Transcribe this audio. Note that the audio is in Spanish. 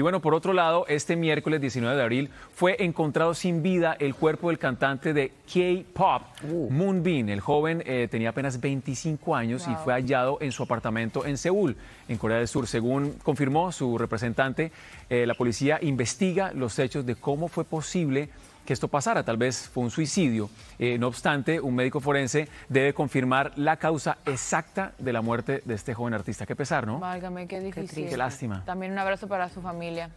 Y bueno, por otro lado, este miércoles 19 de abril fue encontrado sin vida el cuerpo del cantante de K-pop, Moon uh. Moonbin. El joven eh, tenía apenas 25 años y fue hallado en su apartamento en Seúl, en Corea del Sur. Según confirmó su representante, eh, la policía investiga los hechos de cómo fue posible que esto pasara. Tal vez fue un suicidio. Eh, no obstante, un médico forense debe confirmar la causa exacta de la muerte de este joven artista. Qué pesar, ¿no? Válgame, qué difícil. qué lástima. También un abrazo para su familia.